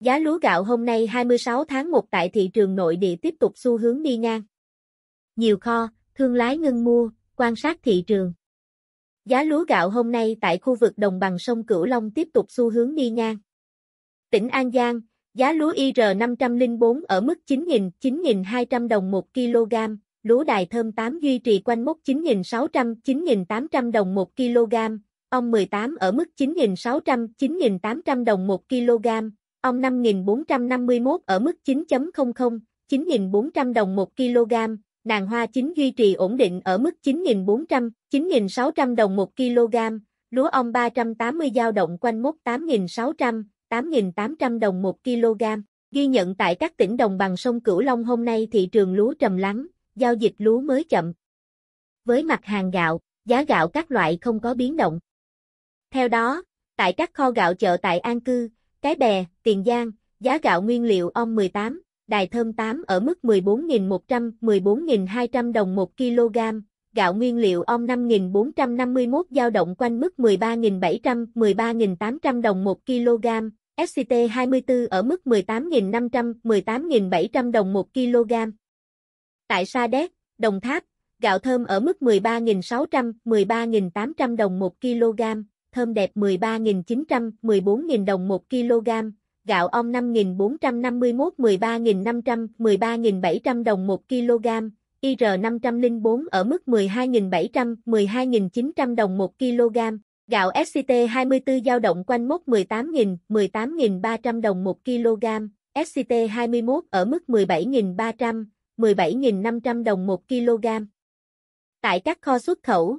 Giá lúa gạo hôm nay 26 tháng 1 tại thị trường nội địa tiếp tục xu hướng đi ngang. Nhiều kho, thương lái ngưng mua, quan sát thị trường. Giá lúa gạo hôm nay tại khu vực đồng bằng sông Cửu Long tiếp tục xu hướng đi ngang. Tỉnh An Giang, giá lúa IR504 ở mức 9.000-9.200 đồng 1 kg, lúa đài thơm 8 duy trì quanh mốc 9.600-9.800 đồng 1 kg, ong 18 ở mức 9.600-9.800 đồng 1 kg, Ong 5451 ở mức 9.00, 9.400 đồng 1 kg, nàng hoa chính duy trì ổn định ở mức 9.400, 9.600 đồng 1 kg, lúa ong 380 dao động quanh mốc 8.600, 8.800 đồng 1 kg. Ghi nhận tại các tỉnh đồng bằng sông Cửu Long hôm nay thị trường lúa trầm lắng, giao dịch lúa mới chậm. Với mặt hàng gạo, giá gạo các loại không có biến động. Theo đó, tại các kho gạo chợ tại An Cư, cái bè, Tiền Giang, giá gạo nguyên liệu om 18, đài thơm 8 ở mức 14.100, 14.200 đồng 1 kg, gạo nguyên liệu om 5.451 dao động quanh mức 13.700, 13.800 đồng 1 kg, SCT 24 ở mức 18.500, 18.700 đồng 1 kg. Tại Sa Đéc, Đồng Tháp, gạo thơm ở mức 13.600, 13.800 đồng 1 kg, thơm đẹp 13.900, 14.000 đồng 1 kg, gạo om 5.451, 13.500, 13.700 đồng 1 kg, IR504 ở mức 12.700, 12.900 đồng 1 kg, gạo SCT 24 dao động quanh mốc 18.000, 18.300 đồng 1 kg, SCT 21 ở mức 17.300, 17.500 đồng 1 kg. Tại các kho xuất khẩu,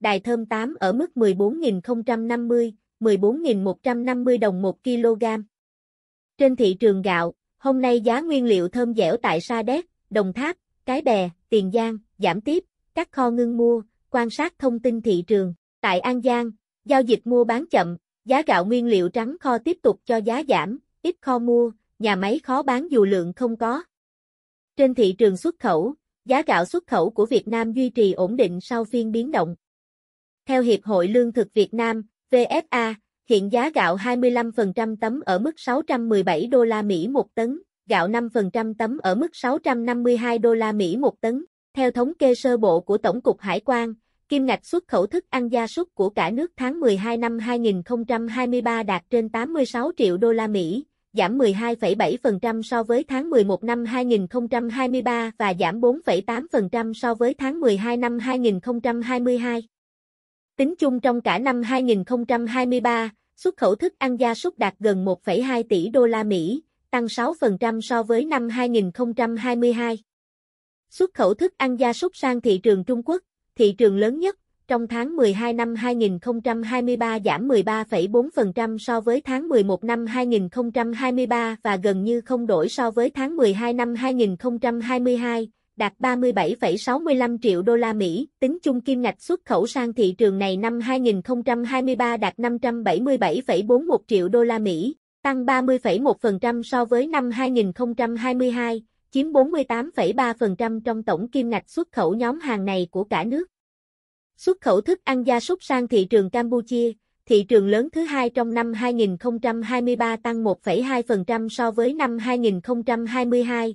đài thơm 8 ở mức 14.050, 14.150 đồng 1 kg. Trên thị trường gạo, hôm nay giá nguyên liệu thơm dẻo tại Sa Đéc, Đồng Tháp, Cái Bè, Tiền Giang, giảm tiếp, các kho ngưng mua, quan sát thông tin thị trường. Tại An Giang, giao dịch mua bán chậm, giá gạo nguyên liệu trắng kho tiếp tục cho giá giảm, ít kho mua, nhà máy khó bán dù lượng không có. Trên thị trường xuất khẩu, giá gạo xuất khẩu của Việt Nam duy trì ổn định sau phiên biến động. Theo Hiệp hội Lương thực Việt Nam, VFA, hiện giá gạo 25% tấm ở mức 617 đô la Mỹ một tấn, gạo 5% tấm ở mức 652 đô la Mỹ một tấn. Theo thống kê sơ bộ của Tổng cục Hải quan, kim ngạch xuất khẩu thức ăn gia súc của cả nước tháng 12 năm 2023 đạt trên 86 triệu đô la Mỹ, giảm 12,7% so với tháng 11 năm 2023 và giảm 4,8% so với tháng 12 năm 2022. Tính chung trong cả năm 2023, xuất khẩu thức ăn gia súc đạt gần 1,2 tỷ đô la Mỹ, tăng 6% so với năm 2022. Xuất khẩu thức ăn gia súc sang thị trường Trung Quốc, thị trường lớn nhất, trong tháng 12 năm 2023 giảm 13,4% so với tháng 11 năm 2023 và gần như không đổi so với tháng 12 năm 2022, đạt 37,65 triệu đô la Mỹ, tính chung kim ngạch xuất khẩu sang thị trường này năm 2023 đạt 577,41 triệu đô la Mỹ, tăng 30,1% so với năm 2022, chiếm 48,3% trong tổng kim ngạch xuất khẩu nhóm hàng này của cả nước. Xuất khẩu thức ăn gia súc sang thị trường Campuchia, thị trường lớn thứ hai trong năm 2023 tăng 1,2% so với năm 2022,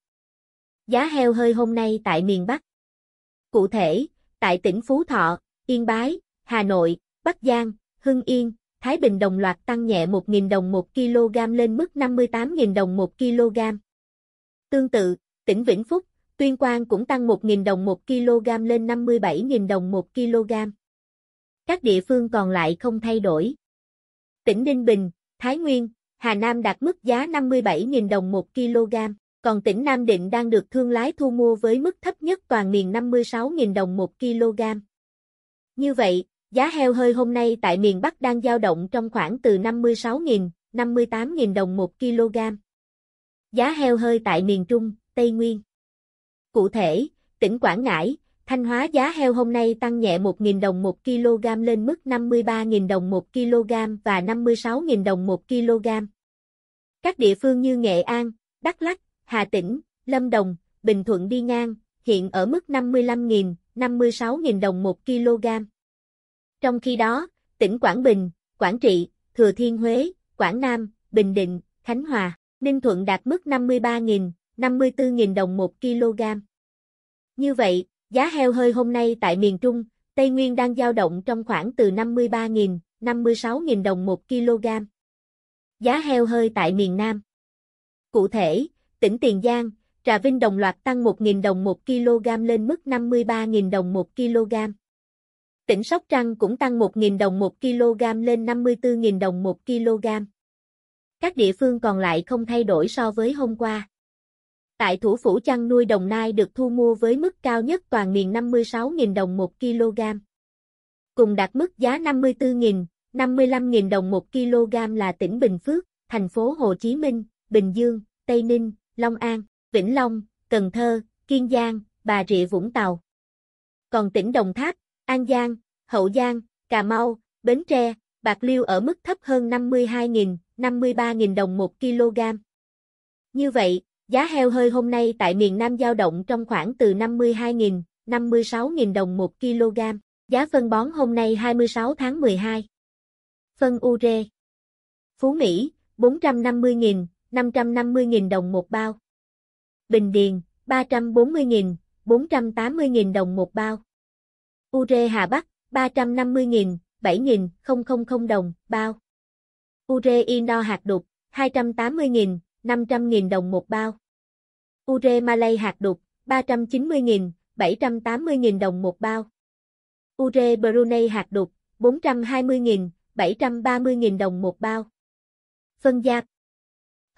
giá heo hơi hôm nay tại miền Bắc. Cụ thể, tại tỉnh Phú Thọ, Yên Bái, Hà Nội, Bắc Giang, Hưng Yên, Thái Bình đồng loạt tăng nhẹ 1.000 đồng 1 kg lên mức 58.000 đồng 1 kg. Tương tự, tỉnh Vĩnh Phúc, Tuyên Quang cũng tăng 1.000 đồng 1 kg lên 57.000 đồng 1 kg. Các địa phương còn lại không thay đổi. Tỉnh Ninh Bình, Thái Nguyên, Hà Nam đạt mức giá 57.000 đồng 1 kg còn tỉnh Nam Định đang được thương lái thu mua với mức thấp nhất toàn miền 56.000 đồng 1 kg. Như vậy, giá heo hơi hôm nay tại miền Bắc đang dao động trong khoảng từ 56.000, 58.000 đồng 1 kg. Giá heo hơi tại miền Trung, Tây Nguyên. Cụ thể, tỉnh Quảng Ngãi, Thanh Hóa giá heo hôm nay tăng nhẹ 1.000 đồng 1 kg lên mức 53.000 đồng 1 kg và 56.000 đồng 1 kg. Các địa phương như Nghệ An, Đắk Lắk, Hà Tĩnh, Lâm Đồng, Bình Thuận đi ngang, hiện ở mức 55.000, 56.000 đồng 1 kg. Trong khi đó, tỉnh Quảng Bình, Quảng Trị, Thừa Thiên Huế, Quảng Nam, Bình Định, Khánh Hòa, Ninh Thuận đạt mức 53.000, 54.000 đồng 1 kg. Như vậy, giá heo hơi hôm nay tại miền Trung, Tây Nguyên đang dao động trong khoảng từ 53.000, 56.000 đồng 1 kg. Giá heo hơi tại miền Nam. Cụ thể, tỉnh Tiền Giang, trà vinh đồng loạt tăng 1.000 đồng 1 kg lên mức 53.000 đồng 1 kg. Tỉnh Sóc Trăng cũng tăng 1.000 đồng 1 kg lên 54.000 đồng 1 kg. Các địa phương còn lại không thay đổi so với hôm qua. Tại thủ phủ chăn nuôi Đồng Nai được thu mua với mức cao nhất toàn miền 56.000 đồng 1 kg. Cùng đạt mức giá 54.000, 55.000 đồng 1 kg là tỉnh Bình Phước, thành phố Hồ Chí Minh, Bình Dương, Tây Ninh, Long An, Vĩnh Long, Cần Thơ, Kiên Giang, Bà Rịa Vũng Tàu. Còn tỉnh Đồng Tháp, An Giang, Hậu Giang, Cà Mau, Bến Tre, bạc liêu ở mức thấp hơn 52.000, 53.000 đồng 1 kg. Như vậy, giá heo hơi hôm nay tại miền Nam dao động trong khoảng từ 52.000, 56.000 đồng 1 kg. Giá phân bón hôm nay 26 tháng 12. Phân ure. Phú Mỹ, 450.000, 550.000 đồng một bao. Bình Điền, 340.000, 480.000 đồng một bao. Ure Hà Bắc, 350.000, 7.000, 000 đồng, bao. Ure Indo hạt đục, 280.000, 500.000 đồng một bao. Ure Malay hạt đục, 390.000, 780.000 đồng một bao. Ure Brunei hạt đục, 420.000, 730.000 đồng một bao. Phân gia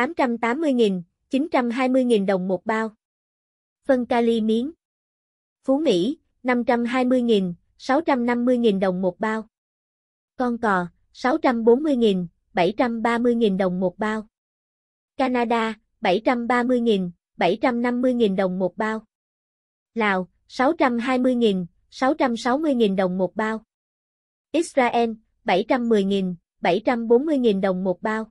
880.000, 920.000 đồng một bao. Phân kali miếng. Phú Mỹ, 520.000, 650.000 đồng một bao. Con cò, 640.000, 730.000 đồng một bao. Canada, 730.000, 750.000 đồng một bao. Lào, 620.000, 660.000 đồng một bao. Israel, 710.000, 740.000 đồng một bao.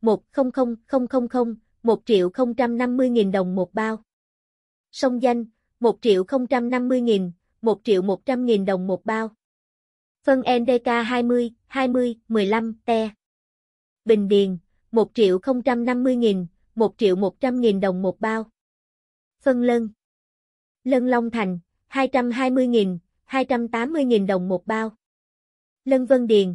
100000, 1 triệu 050 nghìn đồng một bao. Sông danh, 1 triệu 050 nghìn, 1 triệu 100 nghìn đồng một bao. Phân NDK 20, 20, 15, te. Bình Điền, 1 triệu 050 nghìn, 1 triệu 100 nghìn đồng một bao. Phân Lân. Lân Long Thành, 220 nghìn, 280 nghìn đồng một bao. Lân Vân Điền,